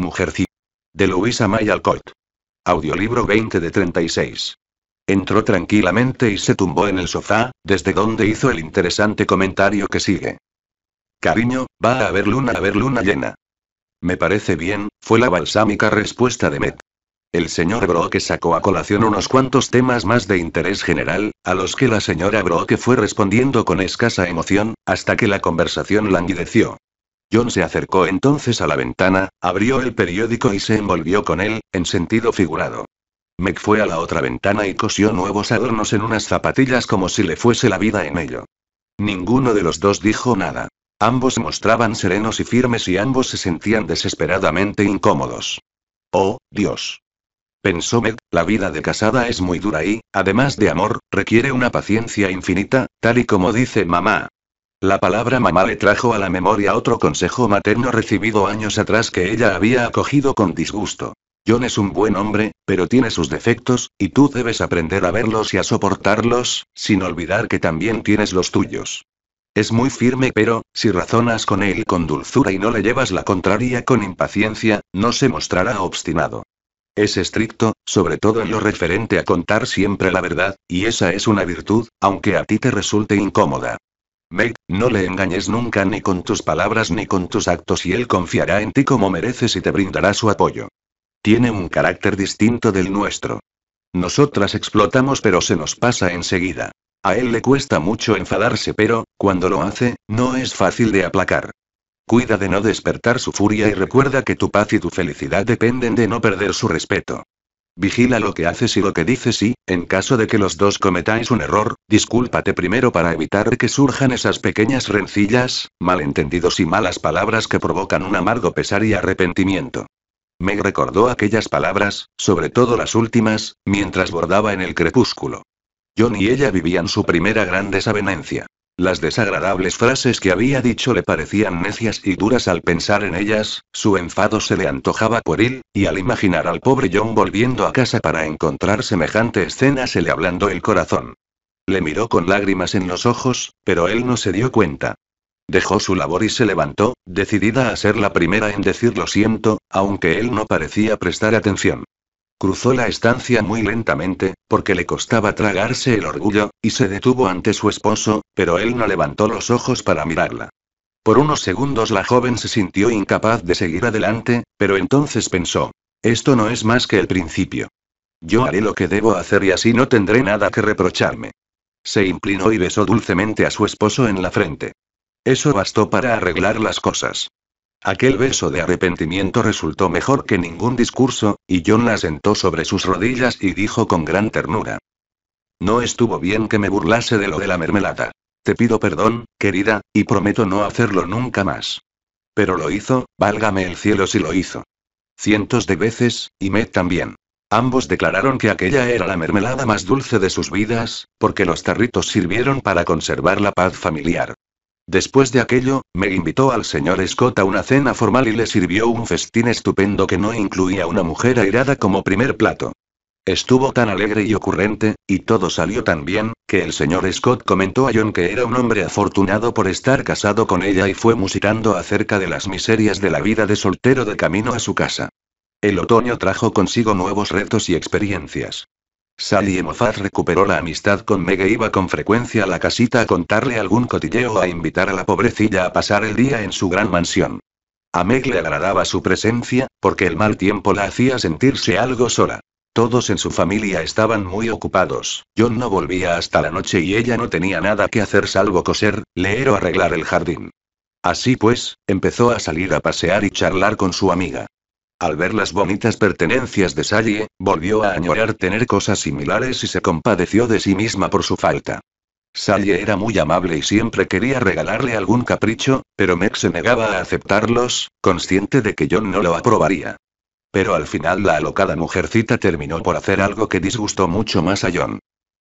Mujercita. De Luisa May Alcott. Audiolibro 20 de 36. Entró tranquilamente y se tumbó en el sofá, desde donde hizo el interesante comentario que sigue. Cariño, va a haber luna, a haber luna llena. Me parece bien, fue la balsámica respuesta de Met. El señor Broke sacó a colación unos cuantos temas más de interés general, a los que la señora Broke fue respondiendo con escasa emoción, hasta que la conversación languideció. John se acercó entonces a la ventana, abrió el periódico y se envolvió con él, en sentido figurado. Meg fue a la otra ventana y cosió nuevos adornos en unas zapatillas como si le fuese la vida en ello. Ninguno de los dos dijo nada. Ambos mostraban serenos y firmes y ambos se sentían desesperadamente incómodos. Oh, Dios. Pensó Meg, la vida de casada es muy dura y, además de amor, requiere una paciencia infinita, tal y como dice mamá. La palabra mamá le trajo a la memoria otro consejo materno recibido años atrás que ella había acogido con disgusto. John es un buen hombre, pero tiene sus defectos, y tú debes aprender a verlos y a soportarlos, sin olvidar que también tienes los tuyos. Es muy firme, pero, si razonas con él con dulzura y no le llevas la contraria con impaciencia, no se mostrará obstinado. Es estricto, sobre todo en lo referente a contar siempre la verdad, y esa es una virtud, aunque a ti te resulte incómoda. Meg, no le engañes nunca ni con tus palabras ni con tus actos y él confiará en ti como mereces y te brindará su apoyo. Tiene un carácter distinto del nuestro. Nosotras explotamos pero se nos pasa enseguida. A él le cuesta mucho enfadarse pero, cuando lo hace, no es fácil de aplacar. Cuida de no despertar su furia y recuerda que tu paz y tu felicidad dependen de no perder su respeto. Vigila lo que haces y lo que dices y, en caso de que los dos cometáis un error, discúlpate primero para evitar que surjan esas pequeñas rencillas, malentendidos y malas palabras que provocan un amargo pesar y arrepentimiento. Meg recordó aquellas palabras, sobre todo las últimas, mientras bordaba en el crepúsculo. John y ella vivían su primera gran desavenencia. Las desagradables frases que había dicho le parecían necias y duras al pensar en ellas, su enfado se le antojaba él, y al imaginar al pobre John volviendo a casa para encontrar semejante escena se le ablandó el corazón. Le miró con lágrimas en los ojos, pero él no se dio cuenta. Dejó su labor y se levantó, decidida a ser la primera en decir lo siento, aunque él no parecía prestar atención. Cruzó la estancia muy lentamente, porque le costaba tragarse el orgullo, y se detuvo ante su esposo, pero él no levantó los ojos para mirarla. Por unos segundos la joven se sintió incapaz de seguir adelante, pero entonces pensó, esto no es más que el principio. Yo haré lo que debo hacer y así no tendré nada que reprocharme. Se inclinó y besó dulcemente a su esposo en la frente. Eso bastó para arreglar las cosas. Aquel beso de arrepentimiento resultó mejor que ningún discurso, y John la sentó sobre sus rodillas y dijo con gran ternura. No estuvo bien que me burlase de lo de la mermelada. Te pido perdón, querida, y prometo no hacerlo nunca más. Pero lo hizo, válgame el cielo si lo hizo. Cientos de veces, y me también. Ambos declararon que aquella era la mermelada más dulce de sus vidas, porque los tarritos sirvieron para conservar la paz familiar. Después de aquello, me invitó al señor Scott a una cena formal y le sirvió un festín estupendo que no incluía una mujer airada como primer plato. Estuvo tan alegre y ocurrente, y todo salió tan bien, que el señor Scott comentó a John que era un hombre afortunado por estar casado con ella y fue musicando acerca de las miserias de la vida de soltero de camino a su casa. El otoño trajo consigo nuevos retos y experiencias. Sally y Moffat recuperó la amistad con Meg e iba con frecuencia a la casita a contarle algún cotilleo o a invitar a la pobrecilla a pasar el día en su gran mansión. A Meg le agradaba su presencia, porque el mal tiempo la hacía sentirse algo sola. Todos en su familia estaban muy ocupados, John no volvía hasta la noche y ella no tenía nada que hacer salvo coser, leer o arreglar el jardín. Así pues, empezó a salir a pasear y charlar con su amiga. Al ver las bonitas pertenencias de Sally, volvió a añorar tener cosas similares y se compadeció de sí misma por su falta. Sally era muy amable y siempre quería regalarle algún capricho, pero Meg se negaba a aceptarlos, consciente de que John no lo aprobaría. Pero al final la alocada mujercita terminó por hacer algo que disgustó mucho más a John.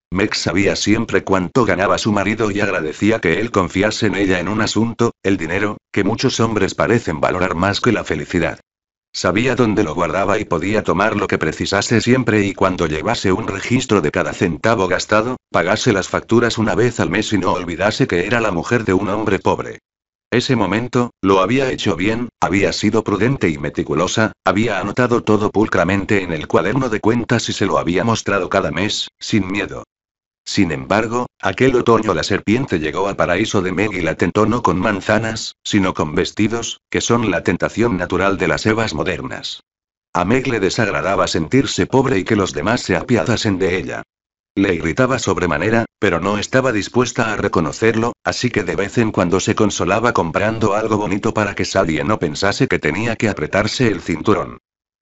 Meg sabía siempre cuánto ganaba su marido y agradecía que él confiase en ella en un asunto, el dinero, que muchos hombres parecen valorar más que la felicidad. Sabía dónde lo guardaba y podía tomar lo que precisase siempre y cuando llevase un registro de cada centavo gastado, pagase las facturas una vez al mes y no olvidase que era la mujer de un hombre pobre. Ese momento, lo había hecho bien, había sido prudente y meticulosa, había anotado todo pulcramente en el cuaderno de cuentas y se lo había mostrado cada mes, sin miedo, sin embargo, aquel otoño la serpiente llegó al paraíso de Meg y la tentó no con manzanas, sino con vestidos, que son la tentación natural de las evas modernas. A Meg le desagradaba sentirse pobre y que los demás se apiadasen de ella. Le irritaba sobremanera, pero no estaba dispuesta a reconocerlo, así que de vez en cuando se consolaba comprando algo bonito para que Sadie no pensase que tenía que apretarse el cinturón.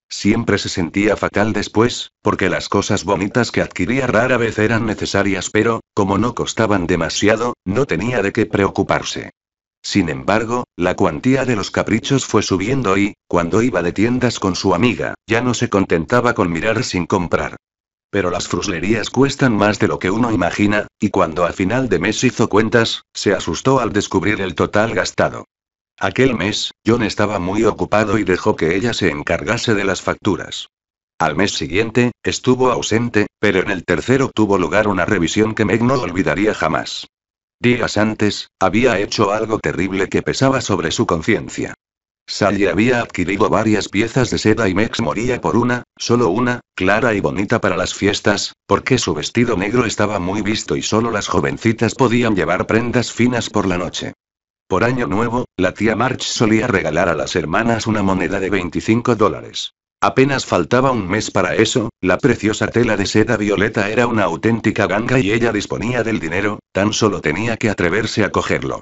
Siempre se sentía fatal después, porque las cosas bonitas que adquiría rara vez eran necesarias, pero, como no costaban demasiado, no tenía de qué preocuparse. Sin embargo, la cuantía de los caprichos fue subiendo y, cuando iba de tiendas con su amiga, ya no se contentaba con mirar sin comprar. Pero las fruslerías cuestan más de lo que uno imagina, y cuando a final de mes hizo cuentas, se asustó al descubrir el total gastado. Aquel mes, John estaba muy ocupado y dejó que ella se encargase de las facturas. Al mes siguiente, estuvo ausente, pero en el tercero tuvo lugar una revisión que Meg no olvidaría jamás. Días antes, había hecho algo terrible que pesaba sobre su conciencia. Sally había adquirido varias piezas de seda y Meg moría por una, solo una, clara y bonita para las fiestas, porque su vestido negro estaba muy visto y solo las jovencitas podían llevar prendas finas por la noche. Por año nuevo, la tía March solía regalar a las hermanas una moneda de 25 dólares. Apenas faltaba un mes para eso, la preciosa tela de seda violeta era una auténtica ganga y ella disponía del dinero, tan solo tenía que atreverse a cogerlo.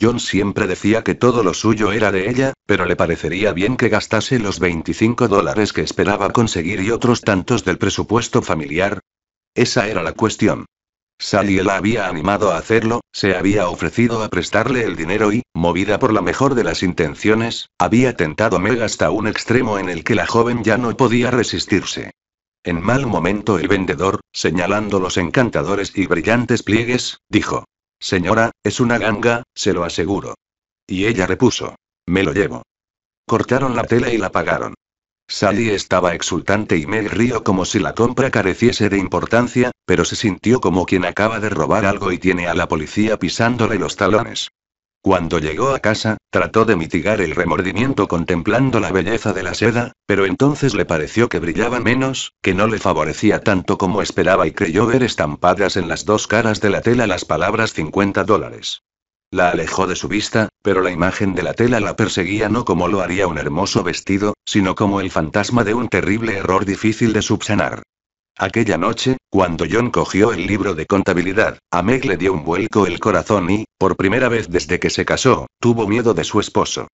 John siempre decía que todo lo suyo era de ella, pero le parecería bien que gastase los 25 dólares que esperaba conseguir y otros tantos del presupuesto familiar. Esa era la cuestión. Sally la había animado a hacerlo, se había ofrecido a prestarle el dinero y, movida por la mejor de las intenciones, había tentado a Meg hasta un extremo en el que la joven ya no podía resistirse. En mal momento el vendedor, señalando los encantadores y brillantes pliegues, dijo. Señora, es una ganga, se lo aseguro. Y ella repuso. Me lo llevo. Cortaron la tela y la pagaron. Sally estaba exultante y me río como si la compra careciese de importancia, pero se sintió como quien acaba de robar algo y tiene a la policía pisándole los talones. Cuando llegó a casa, trató de mitigar el remordimiento contemplando la belleza de la seda, pero entonces le pareció que brillaba menos, que no le favorecía tanto como esperaba y creyó ver estampadas en las dos caras de la tela las palabras 50 dólares. La alejó de su vista, pero la imagen de la tela la perseguía no como lo haría un hermoso vestido, sino como el fantasma de un terrible error difícil de subsanar. Aquella noche, cuando John cogió el libro de contabilidad, a Meg le dio un vuelco el corazón y, por primera vez desde que se casó, tuvo miedo de su esposo.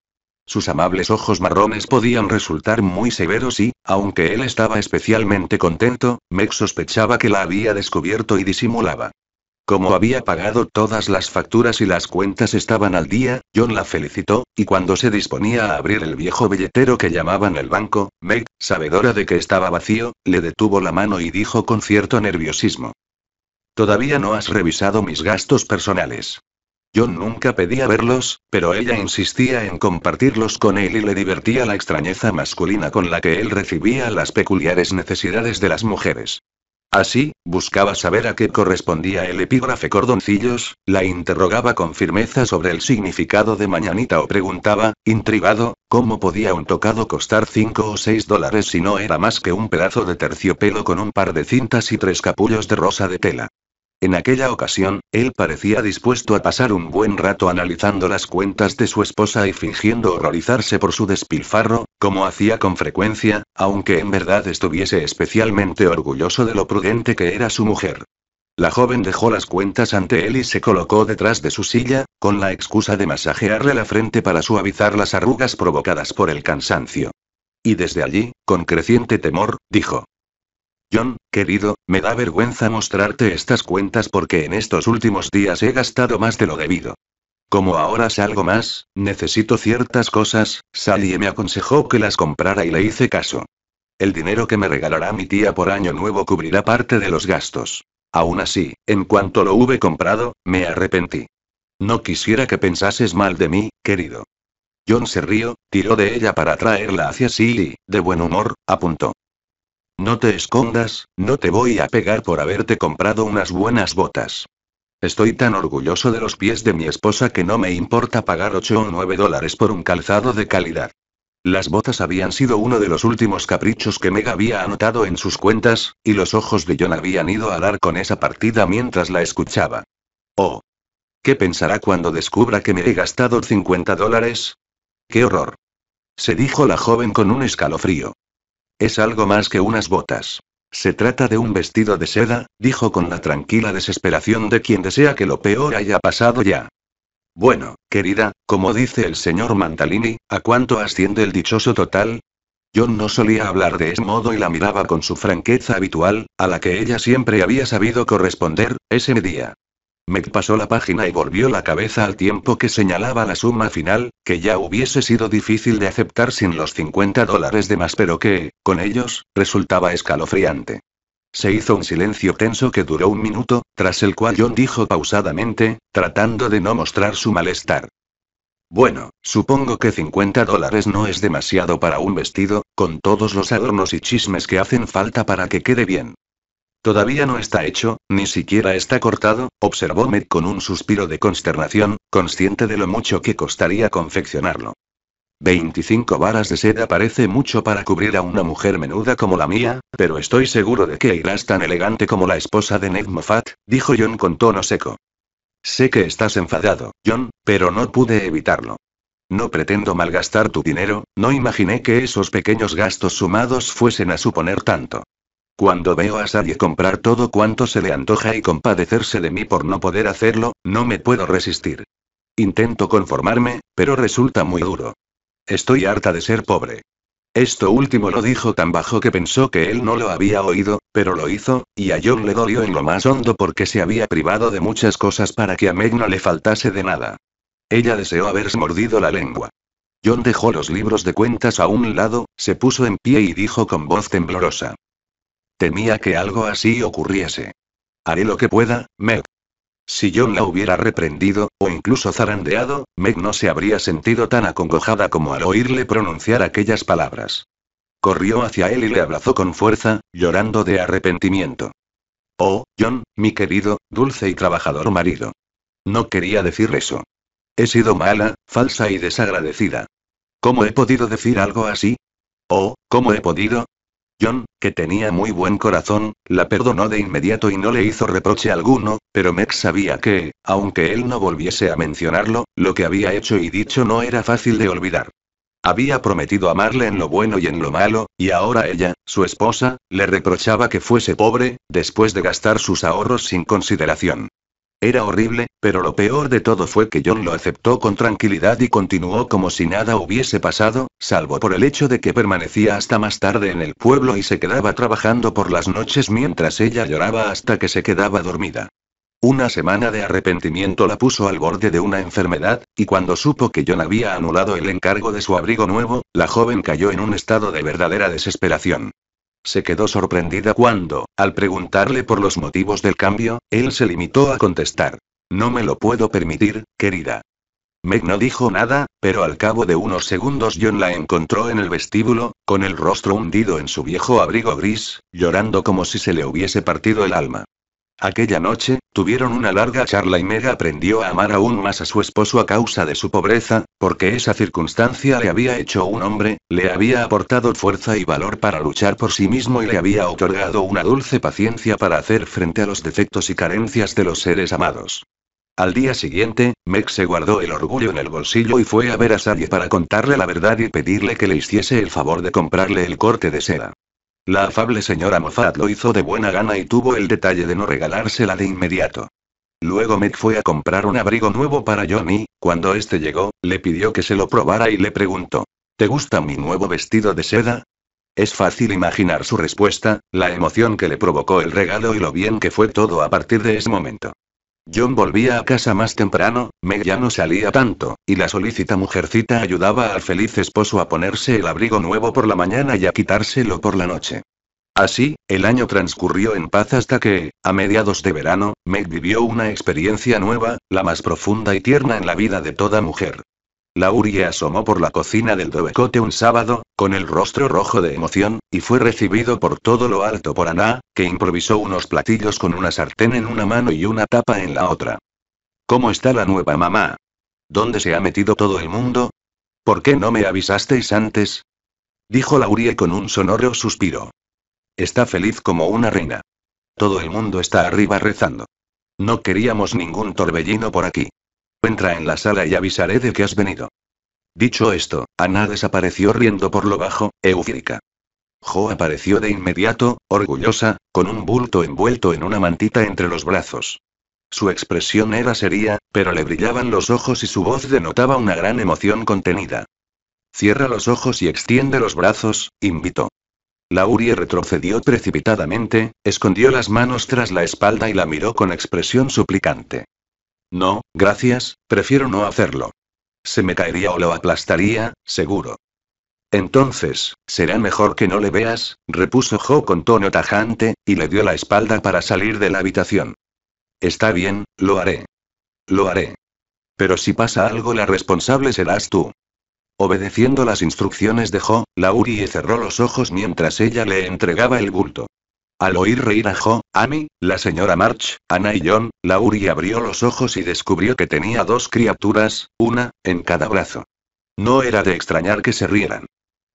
Sus amables ojos marrones podían resultar muy severos y, aunque él estaba especialmente contento, Meg sospechaba que la había descubierto y disimulaba. Como había pagado todas las facturas y las cuentas estaban al día, John la felicitó, y cuando se disponía a abrir el viejo billetero que llamaban el banco, Meg, sabedora de que estaba vacío, le detuvo la mano y dijo con cierto nerviosismo. Todavía no has revisado mis gastos personales. John nunca pedía verlos, pero ella insistía en compartirlos con él y le divertía la extrañeza masculina con la que él recibía las peculiares necesidades de las mujeres. Así, buscaba saber a qué correspondía el epígrafe cordoncillos, la interrogaba con firmeza sobre el significado de mañanita o preguntaba, intrigado, cómo podía un tocado costar cinco o seis dólares si no era más que un pedazo de terciopelo con un par de cintas y tres capullos de rosa de tela. En aquella ocasión, él parecía dispuesto a pasar un buen rato analizando las cuentas de su esposa y fingiendo horrorizarse por su despilfarro, como hacía con frecuencia, aunque en verdad estuviese especialmente orgulloso de lo prudente que era su mujer. La joven dejó las cuentas ante él y se colocó detrás de su silla, con la excusa de masajearle la frente para suavizar las arrugas provocadas por el cansancio. Y desde allí, con creciente temor, dijo, John, querido, me da vergüenza mostrarte estas cuentas porque en estos últimos días he gastado más de lo debido. Como ahora salgo más, necesito ciertas cosas, Sally me aconsejó que las comprara y le hice caso. El dinero que me regalará mi tía por año nuevo cubrirá parte de los gastos. Aún así, en cuanto lo hube comprado, me arrepentí. No quisiera que pensases mal de mí, querido. John se rió, tiró de ella para traerla hacia sí de buen humor, apuntó. No te escondas, no te voy a pegar por haberte comprado unas buenas botas. Estoy tan orgulloso de los pies de mi esposa que no me importa pagar 8 o 9 dólares por un calzado de calidad. Las botas habían sido uno de los últimos caprichos que Meg había anotado en sus cuentas, y los ojos de John habían ido a dar con esa partida mientras la escuchaba. Oh. ¿Qué pensará cuando descubra que me he gastado 50 dólares? ¡Qué horror! Se dijo la joven con un escalofrío. Es algo más que unas botas. Se trata de un vestido de seda, dijo con la tranquila desesperación de quien desea que lo peor haya pasado ya. Bueno, querida, como dice el señor Mantalini, ¿a cuánto asciende el dichoso total? John no solía hablar de ese modo y la miraba con su franqueza habitual, a la que ella siempre había sabido corresponder, ese día. Meg pasó la página y volvió la cabeza al tiempo que señalaba la suma final, que ya hubiese sido difícil de aceptar sin los 50 dólares de más, pero que, con ellos, resultaba escalofriante. Se hizo un silencio tenso que duró un minuto, tras el cual John dijo pausadamente, tratando de no mostrar su malestar. Bueno, supongo que 50 dólares no es demasiado para un vestido, con todos los adornos y chismes que hacen falta para que quede bien. Todavía no está hecho, ni siquiera está cortado, observó Med con un suspiro de consternación, consciente de lo mucho que costaría confeccionarlo. 25 varas de seda parece mucho para cubrir a una mujer menuda como la mía, pero estoy seguro de que irás tan elegante como la esposa de Ned Moffat, dijo John con tono seco. Sé que estás enfadado, John, pero no pude evitarlo. No pretendo malgastar tu dinero, no imaginé que esos pequeños gastos sumados fuesen a suponer tanto. Cuando veo a Sadie comprar todo cuanto se le antoja y compadecerse de mí por no poder hacerlo, no me puedo resistir. Intento conformarme, pero resulta muy duro. Estoy harta de ser pobre. Esto último lo dijo tan bajo que pensó que él no lo había oído, pero lo hizo, y a John le dolió en lo más hondo porque se había privado de muchas cosas para que a Meg no le faltase de nada. Ella deseó haberse mordido la lengua. John dejó los libros de cuentas a un lado, se puso en pie y dijo con voz temblorosa. Temía que algo así ocurriese. Haré lo que pueda, Meg. Si John la hubiera reprendido, o incluso zarandeado, Meg no se habría sentido tan acongojada como al oírle pronunciar aquellas palabras. Corrió hacia él y le abrazó con fuerza, llorando de arrepentimiento. Oh, John, mi querido, dulce y trabajador marido. No quería decir eso. He sido mala, falsa y desagradecida. ¿Cómo he podido decir algo así? Oh, ¿cómo he podido? John, que tenía muy buen corazón, la perdonó de inmediato y no le hizo reproche alguno, pero Meg sabía que, aunque él no volviese a mencionarlo, lo que había hecho y dicho no era fácil de olvidar. Había prometido amarle en lo bueno y en lo malo, y ahora ella, su esposa, le reprochaba que fuese pobre, después de gastar sus ahorros sin consideración. Era horrible, pero lo peor de todo fue que John lo aceptó con tranquilidad y continuó como si nada hubiese pasado, salvo por el hecho de que permanecía hasta más tarde en el pueblo y se quedaba trabajando por las noches mientras ella lloraba hasta que se quedaba dormida. Una semana de arrepentimiento la puso al borde de una enfermedad, y cuando supo que John había anulado el encargo de su abrigo nuevo, la joven cayó en un estado de verdadera desesperación se quedó sorprendida cuando, al preguntarle por los motivos del cambio, él se limitó a contestar. No me lo puedo permitir, querida. Meg no dijo nada, pero al cabo de unos segundos John la encontró en el vestíbulo, con el rostro hundido en su viejo abrigo gris, llorando como si se le hubiese partido el alma. Aquella noche, tuvieron una larga charla y Meg aprendió a amar aún más a su esposo a causa de su pobreza, porque esa circunstancia le había hecho un hombre, le había aportado fuerza y valor para luchar por sí mismo y le había otorgado una dulce paciencia para hacer frente a los defectos y carencias de los seres amados. Al día siguiente, Meg se guardó el orgullo en el bolsillo y fue a ver a Sally para contarle la verdad y pedirle que le hiciese el favor de comprarle el corte de seda. La afable señora Moffat lo hizo de buena gana y tuvo el detalle de no regalársela de inmediato. Luego Meg fue a comprar un abrigo nuevo para Johnny, cuando este llegó, le pidió que se lo probara y le preguntó, ¿Te gusta mi nuevo vestido de seda? Es fácil imaginar su respuesta, la emoción que le provocó el regalo y lo bien que fue todo a partir de ese momento. John volvía a casa más temprano, Meg ya no salía tanto, y la solícita mujercita ayudaba al feliz esposo a ponerse el abrigo nuevo por la mañana y a quitárselo por la noche. Así, el año transcurrió en paz hasta que, a mediados de verano, Meg vivió una experiencia nueva, la más profunda y tierna en la vida de toda mujer. Laurie asomó por la cocina del dovecote un sábado, con el rostro rojo de emoción, y fue recibido por todo lo alto por Ana, que improvisó unos platillos con una sartén en una mano y una tapa en la otra. ¿Cómo está la nueva mamá? ¿Dónde se ha metido todo el mundo? ¿Por qué no me avisasteis antes? Dijo Laurie con un sonoro suspiro. Está feliz como una reina. Todo el mundo está arriba rezando. No queríamos ningún torbellino por aquí entra en la sala y avisaré de que has venido. Dicho esto, Ana desapareció riendo por lo bajo, eufórica. Jo apareció de inmediato, orgullosa, con un bulto envuelto en una mantita entre los brazos. Su expresión era seria, pero le brillaban los ojos y su voz denotaba una gran emoción contenida. Cierra los ojos y extiende los brazos, invitó. Laurie retrocedió precipitadamente, escondió las manos tras la espalda y la miró con expresión suplicante. No, gracias, prefiero no hacerlo. Se me caería o lo aplastaría, seguro. Entonces, será mejor que no le veas, repuso Jo con tono tajante, y le dio la espalda para salir de la habitación. Está bien, lo haré. Lo haré. Pero si pasa algo, la responsable serás tú. Obedeciendo las instrucciones de Jo, y cerró los ojos mientras ella le entregaba el bulto. Al oír reír a Jo, Amy, la señora March, Ana y John, Laurie abrió los ojos y descubrió que tenía dos criaturas, una, en cada brazo. No era de extrañar que se rieran.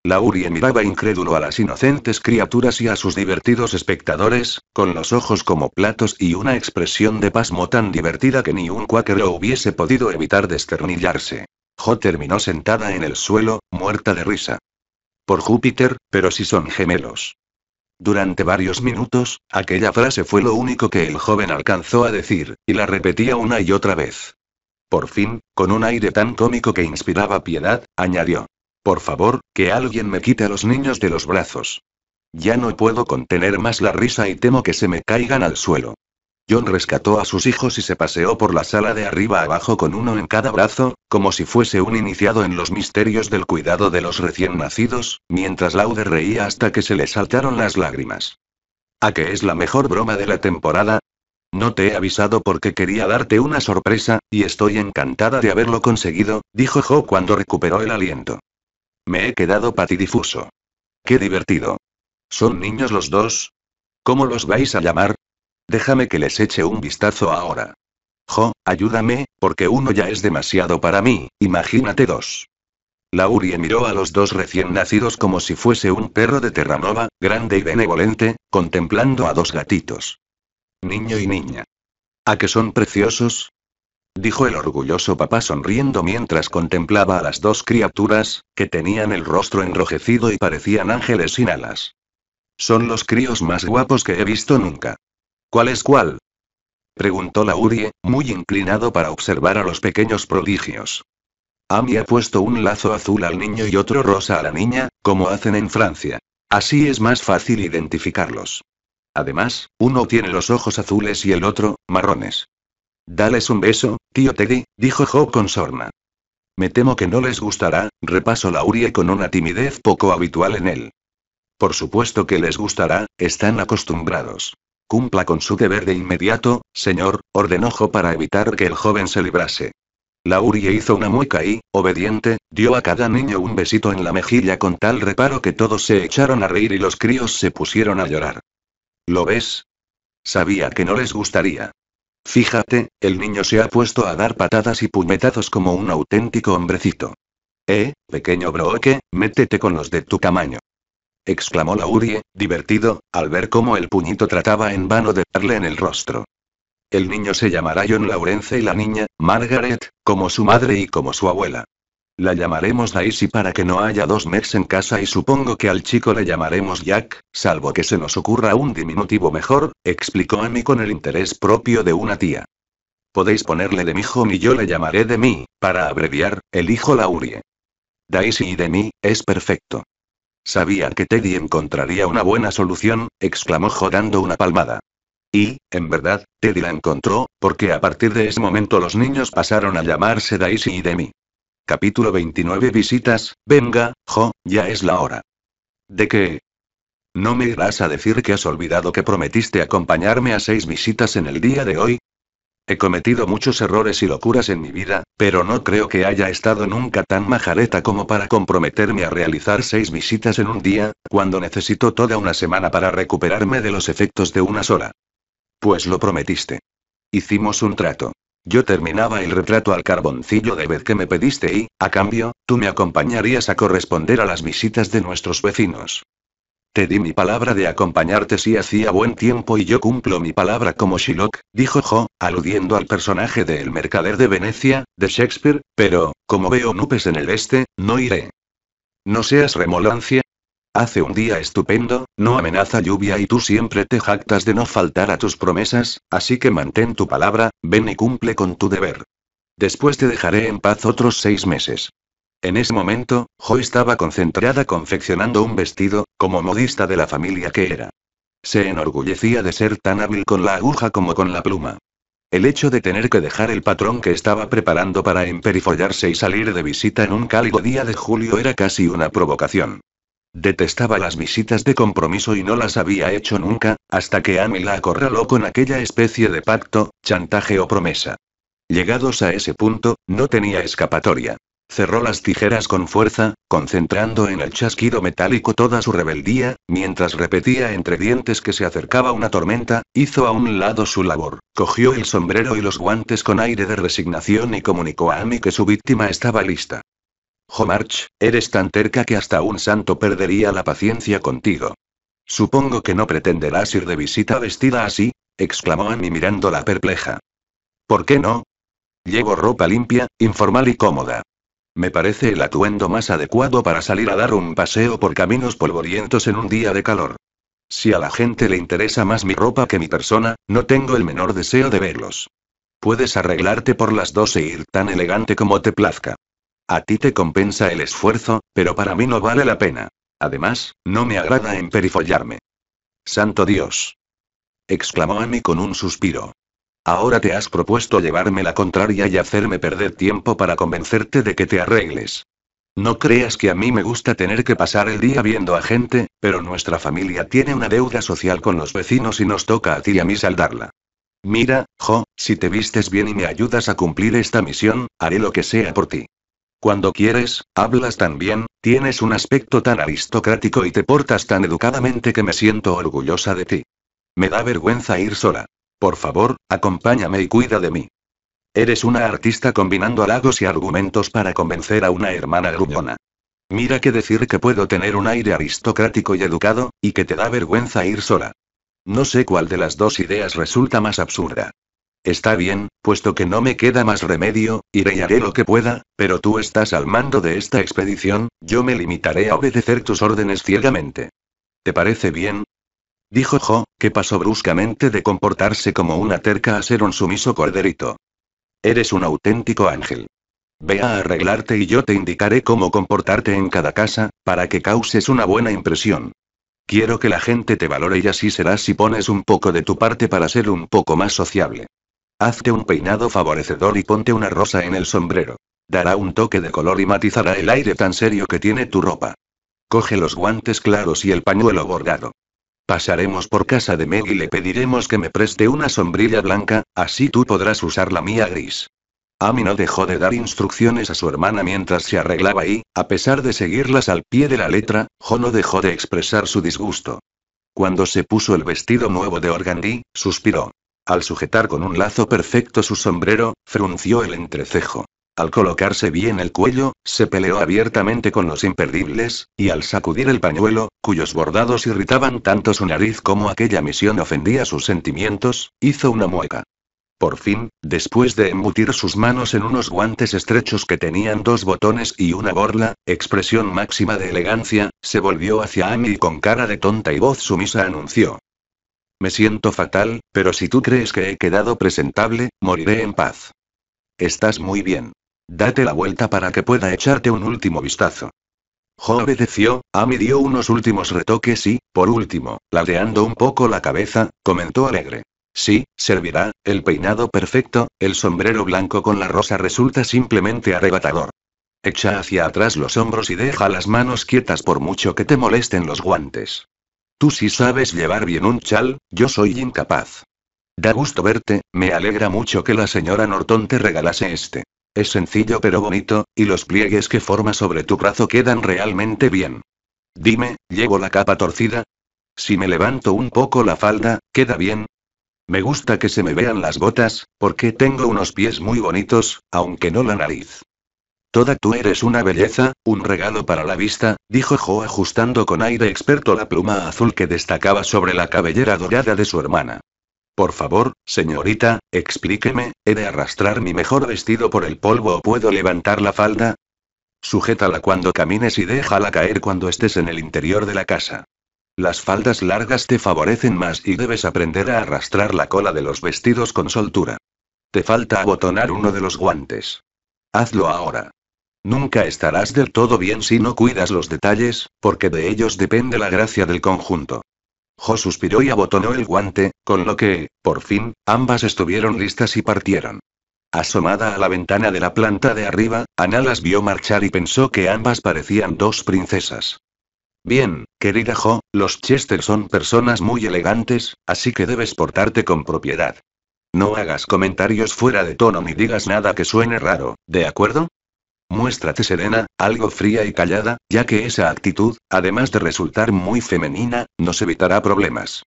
Laurie miraba incrédulo a las inocentes criaturas y a sus divertidos espectadores, con los ojos como platos y una expresión de pasmo tan divertida que ni un cuáquero hubiese podido evitar desternillarse. Jo terminó sentada en el suelo, muerta de risa. Por Júpiter, pero si son gemelos. Durante varios minutos, aquella frase fue lo único que el joven alcanzó a decir, y la repetía una y otra vez. Por fin, con un aire tan cómico que inspiraba piedad, añadió. Por favor, que alguien me quite a los niños de los brazos. Ya no puedo contener más la risa y temo que se me caigan al suelo. John rescató a sus hijos y se paseó por la sala de arriba abajo con uno en cada brazo, como si fuese un iniciado en los misterios del cuidado de los recién nacidos, mientras Laude reía hasta que se le saltaron las lágrimas. ¿A qué es la mejor broma de la temporada? No te he avisado porque quería darte una sorpresa, y estoy encantada de haberlo conseguido, dijo Joe cuando recuperó el aliento. Me he quedado patidifuso. Qué divertido. ¿Son niños los dos? ¿Cómo los vais a llamar? Déjame que les eche un vistazo ahora. Jo, ayúdame, porque uno ya es demasiado para mí, imagínate dos. Laurie miró a los dos recién nacidos como si fuese un perro de Terranova, grande y benevolente, contemplando a dos gatitos. Niño y niña. ¿A que son preciosos? dijo el orgulloso papá sonriendo mientras contemplaba a las dos criaturas, que tenían el rostro enrojecido y parecían ángeles sin alas. Son los críos más guapos que he visto nunca. ¿Cuál es cuál? Preguntó Laurie, muy inclinado para observar a los pequeños prodigios. Amy ha puesto un lazo azul al niño y otro rosa a la niña, como hacen en Francia. Así es más fácil identificarlos. Además, uno tiene los ojos azules y el otro, marrones. Dales un beso, tío Teddy, dijo Job con sorna. Me temo que no les gustará, repasó Laurie con una timidez poco habitual en él. Por supuesto que les gustará, están acostumbrados. Cumpla con su deber de inmediato, señor, ordenó Jo para evitar que el joven se librase. Laurie hizo una mueca y, obediente, dio a cada niño un besito en la mejilla con tal reparo que todos se echaron a reír y los críos se pusieron a llorar. ¿Lo ves? Sabía que no les gustaría. Fíjate, el niño se ha puesto a dar patadas y puñetazos como un auténtico hombrecito. Eh, pequeño broque, métete con los de tu tamaño exclamó Laurie, divertido, al ver cómo el puñito trataba en vano de darle en el rostro. El niño se llamará John Laurence y la niña, Margaret, como su madre y como su abuela. La llamaremos Daisy para que no haya dos Mex en casa y supongo que al chico le llamaremos Jack, salvo que se nos ocurra un diminutivo mejor, explicó Amy con el interés propio de una tía. Podéis ponerle de mi hijo y yo le llamaré de mí, para abreviar, el hijo Laurie. Daisy y de mí, es perfecto. Sabía que Teddy encontraría una buena solución, exclamó Jo dando una palmada. Y, en verdad, Teddy la encontró, porque a partir de ese momento los niños pasaron a llamarse Daisy y Demi. Capítulo 29 Visitas, venga, Jo, ya es la hora. ¿De qué? No me irás a decir que has olvidado que prometiste acompañarme a seis visitas en el día de hoy, He cometido muchos errores y locuras en mi vida, pero no creo que haya estado nunca tan majareta como para comprometerme a realizar seis visitas en un día, cuando necesito toda una semana para recuperarme de los efectos de una sola. Pues lo prometiste. Hicimos un trato. Yo terminaba el retrato al carboncillo de vez que me pediste y, a cambio, tú me acompañarías a corresponder a las visitas de nuestros vecinos. Te di mi palabra de acompañarte si hacía buen tiempo y yo cumplo mi palabra como Shylock, dijo Jo, aludiendo al personaje de El mercader de Venecia, de Shakespeare, pero, como veo nubes en el este, no iré. No seas remolancia. Hace un día estupendo, no amenaza lluvia y tú siempre te jactas de no faltar a tus promesas, así que mantén tu palabra, ven y cumple con tu deber. Después te dejaré en paz otros seis meses. En ese momento, Jo estaba concentrada confeccionando un vestido, como modista de la familia que era. Se enorgullecía de ser tan hábil con la aguja como con la pluma. El hecho de tener que dejar el patrón que estaba preparando para emperifollarse y salir de visita en un cálido día de julio era casi una provocación. Detestaba las visitas de compromiso y no las había hecho nunca, hasta que Amy la acorraló con aquella especie de pacto, chantaje o promesa. Llegados a ese punto, no tenía escapatoria. Cerró las tijeras con fuerza, concentrando en el chasquido metálico toda su rebeldía, mientras repetía entre dientes que se acercaba una tormenta, hizo a un lado su labor, cogió el sombrero y los guantes con aire de resignación y comunicó a Amy que su víctima estaba lista. Homarch, eres tan terca que hasta un santo perdería la paciencia contigo. Supongo que no pretenderás ir de visita vestida así, exclamó Amy mirándola perpleja. ¿Por qué no? Llevo ropa limpia, informal y cómoda. Me parece el atuendo más adecuado para salir a dar un paseo por caminos polvorientos en un día de calor. Si a la gente le interesa más mi ropa que mi persona, no tengo el menor deseo de verlos. Puedes arreglarte por las dos e ir tan elegante como te plazca. A ti te compensa el esfuerzo, pero para mí no vale la pena. Además, no me agrada emperifollarme. Santo Dios. exclamó Amy con un suspiro. Ahora te has propuesto llevarme la contraria y hacerme perder tiempo para convencerte de que te arregles. No creas que a mí me gusta tener que pasar el día viendo a gente, pero nuestra familia tiene una deuda social con los vecinos y nos toca a ti y a mí saldarla. Mira, Jo, si te vistes bien y me ayudas a cumplir esta misión, haré lo que sea por ti. Cuando quieres, hablas tan bien, tienes un aspecto tan aristocrático y te portas tan educadamente que me siento orgullosa de ti. Me da vergüenza ir sola. Por favor, acompáñame y cuida de mí. Eres una artista combinando halagos y argumentos para convencer a una hermana gruñona. Mira que decir que puedo tener un aire aristocrático y educado, y que te da vergüenza ir sola. No sé cuál de las dos ideas resulta más absurda. Está bien, puesto que no me queda más remedio, iré y haré lo que pueda, pero tú estás al mando de esta expedición, yo me limitaré a obedecer tus órdenes ciegamente. ¿Te parece bien? dijo Jo, que pasó bruscamente de comportarse como una terca a ser un sumiso corderito. Eres un auténtico ángel. Ve a arreglarte y yo te indicaré cómo comportarte en cada casa, para que causes una buena impresión. Quiero que la gente te valore y así serás si pones un poco de tu parte para ser un poco más sociable. Hazte un peinado favorecedor y ponte una rosa en el sombrero. Dará un toque de color y matizará el aire tan serio que tiene tu ropa. Coge los guantes claros y el pañuelo bordado. Pasaremos por casa de Meg y le pediremos que me preste una sombrilla blanca, así tú podrás usar la mía gris. Amy no dejó de dar instrucciones a su hermana mientras se arreglaba y, a pesar de seguirlas al pie de la letra, Jo no dejó de expresar su disgusto. Cuando se puso el vestido nuevo de Organdí, suspiró. Al sujetar con un lazo perfecto su sombrero, frunció el entrecejo. Al colocarse bien el cuello, se peleó abiertamente con los imperdibles, y al sacudir el pañuelo, cuyos bordados irritaban tanto su nariz como aquella misión ofendía sus sentimientos, hizo una mueca. Por fin, después de embutir sus manos en unos guantes estrechos que tenían dos botones y una borla, expresión máxima de elegancia, se volvió hacia Amy y con cara de tonta y voz sumisa anunció. Me siento fatal, pero si tú crees que he quedado presentable, moriré en paz. Estás muy bien. Date la vuelta para que pueda echarte un último vistazo. Jo obedeció, mí dio unos últimos retoques y, por último, ladeando un poco la cabeza, comentó alegre. Sí, servirá, el peinado perfecto, el sombrero blanco con la rosa resulta simplemente arrebatador. Echa hacia atrás los hombros y deja las manos quietas por mucho que te molesten los guantes. Tú sí sabes llevar bien un chal, yo soy incapaz. Da gusto verte, me alegra mucho que la señora Norton te regalase este. Es sencillo pero bonito, y los pliegues que forma sobre tu brazo quedan realmente bien. Dime, ¿llevo la capa torcida? Si me levanto un poco la falda, ¿queda bien? Me gusta que se me vean las botas, porque tengo unos pies muy bonitos, aunque no la nariz. Toda tú eres una belleza, un regalo para la vista, dijo Jo ajustando con aire experto la pluma azul que destacaba sobre la cabellera dorada de su hermana. Por favor, señorita, explíqueme, ¿he de arrastrar mi mejor vestido por el polvo o puedo levantar la falda? Sujétala cuando camines y déjala caer cuando estés en el interior de la casa. Las faldas largas te favorecen más y debes aprender a arrastrar la cola de los vestidos con soltura. Te falta abotonar uno de los guantes. Hazlo ahora. Nunca estarás del todo bien si no cuidas los detalles, porque de ellos depende la gracia del conjunto. Jo suspiró y abotonó el guante, con lo que, por fin, ambas estuvieron listas y partieron. Asomada a la ventana de la planta de arriba, Ana las vio marchar y pensó que ambas parecían dos princesas. Bien, querida Jo, los Chester son personas muy elegantes, así que debes portarte con propiedad. No hagas comentarios fuera de tono ni digas nada que suene raro, ¿de acuerdo? Muéstrate serena, algo fría y callada, ya que esa actitud, además de resultar muy femenina, nos evitará problemas.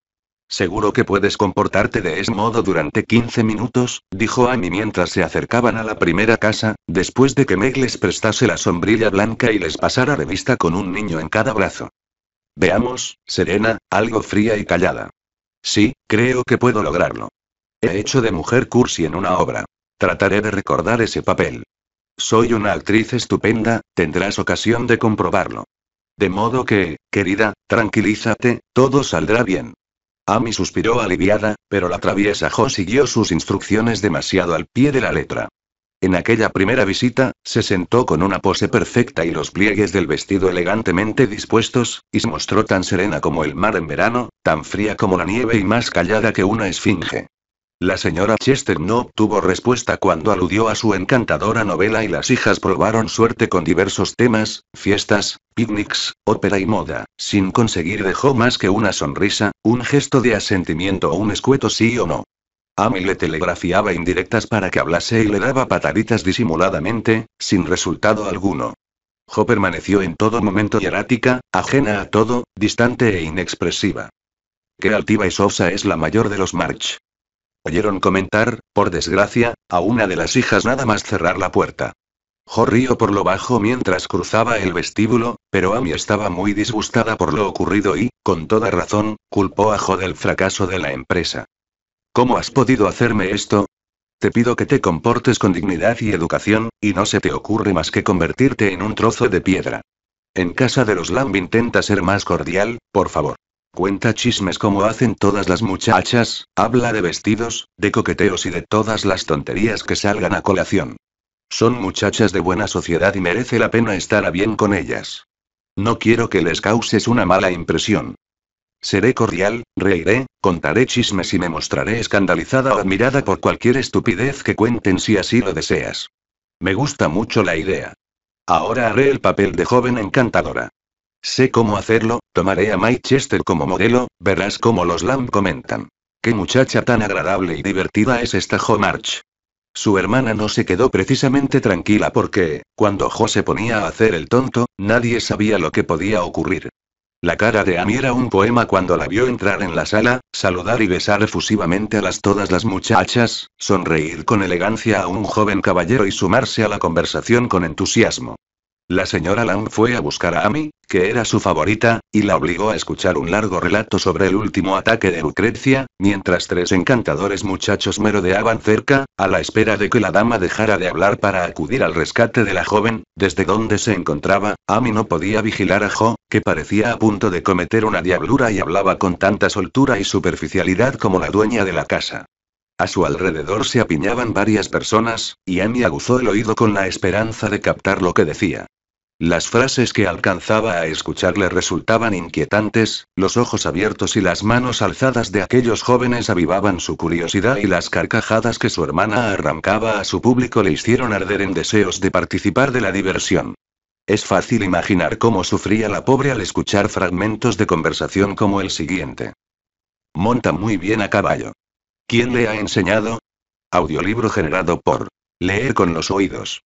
Seguro que puedes comportarte de ese modo durante 15 minutos, dijo Amy mientras se acercaban a la primera casa, después de que Meg les prestase la sombrilla blanca y les pasara revista con un niño en cada brazo. Veamos, serena, algo fría y callada. Sí, creo que puedo lograrlo. He hecho de mujer cursi en una obra. Trataré de recordar ese papel. Soy una actriz estupenda, tendrás ocasión de comprobarlo. De modo que, querida, tranquilízate, todo saldrá bien. Amy suspiró aliviada, pero la traviesa Jo siguió sus instrucciones demasiado al pie de la letra. En aquella primera visita, se sentó con una pose perfecta y los pliegues del vestido elegantemente dispuestos, y se mostró tan serena como el mar en verano, tan fría como la nieve y más callada que una esfinge. La señora Chester no obtuvo respuesta cuando aludió a su encantadora novela y las hijas probaron suerte con diversos temas, fiestas, picnics, ópera y moda, sin conseguir dejó más que una sonrisa, un gesto de asentimiento o un escueto sí o no. Amy le telegrafiaba indirectas para que hablase y le daba pataditas disimuladamente, sin resultado alguno. Jo permaneció en todo momento hierática, ajena a todo, distante e inexpresiva. Qué altiva y sosa es la mayor de los March. Oyeron comentar, por desgracia, a una de las hijas nada más cerrar la puerta. Jo por lo bajo mientras cruzaba el vestíbulo, pero Amy estaba muy disgustada por lo ocurrido y, con toda razón, culpó a Jo del fracaso de la empresa. ¿Cómo has podido hacerme esto? Te pido que te comportes con dignidad y educación, y no se te ocurre más que convertirte en un trozo de piedra. En casa de los Lamb intenta ser más cordial, por favor. Cuenta chismes como hacen todas las muchachas, habla de vestidos, de coqueteos y de todas las tonterías que salgan a colación. Son muchachas de buena sociedad y merece la pena estar a bien con ellas. No quiero que les causes una mala impresión. Seré cordial, reiré, contaré chismes y me mostraré escandalizada o admirada por cualquier estupidez que cuenten si así lo deseas. Me gusta mucho la idea. Ahora haré el papel de joven encantadora. Sé cómo hacerlo, tomaré a Mike Chester como modelo, verás cómo los Lamb comentan. Qué muchacha tan agradable y divertida es esta Jo March. Su hermana no se quedó precisamente tranquila porque, cuando Jo se ponía a hacer el tonto, nadie sabía lo que podía ocurrir. La cara de Amy era un poema cuando la vio entrar en la sala, saludar y besar efusivamente a las todas las muchachas, sonreír con elegancia a un joven caballero y sumarse a la conversación con entusiasmo. La señora Lam fue a buscar a Amy, que era su favorita, y la obligó a escuchar un largo relato sobre el último ataque de Lucrecia, mientras tres encantadores muchachos merodeaban cerca, a la espera de que la dama dejara de hablar para acudir al rescate de la joven, desde donde se encontraba, Ami no podía vigilar a Jo, que parecía a punto de cometer una diablura y hablaba con tanta soltura y superficialidad como la dueña de la casa. A su alrededor se apiñaban varias personas, y Amy aguzó el oído con la esperanza de captar lo que decía. Las frases que alcanzaba a escuchar le resultaban inquietantes, los ojos abiertos y las manos alzadas de aquellos jóvenes avivaban su curiosidad y las carcajadas que su hermana arrancaba a su público le hicieron arder en deseos de participar de la diversión. Es fácil imaginar cómo sufría la pobre al escuchar fragmentos de conversación como el siguiente. Monta muy bien a caballo. ¿Quién le ha enseñado? Audiolibro generado por Leer con los oídos.